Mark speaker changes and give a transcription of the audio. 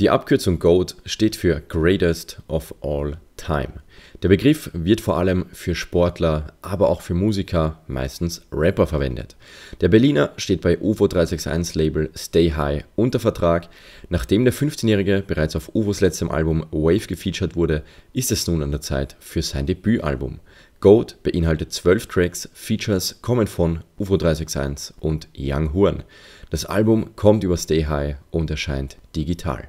Speaker 1: die Abkürzung GOAT steht für Greatest of All Time. Der Begriff wird vor allem für Sportler, aber auch für Musiker, meistens Rapper verwendet. Der Berliner steht bei UVO 361 Label Stay High unter Vertrag. Nachdem der 15-Jährige bereits auf UVOs letztem Album Wave gefeatured wurde, ist es nun an der Zeit für sein Debütalbum. Goat beinhaltet 12 Tracks, Features kommen von UFO 361 und Young Horn. Das Album kommt über Stay High und erscheint digital.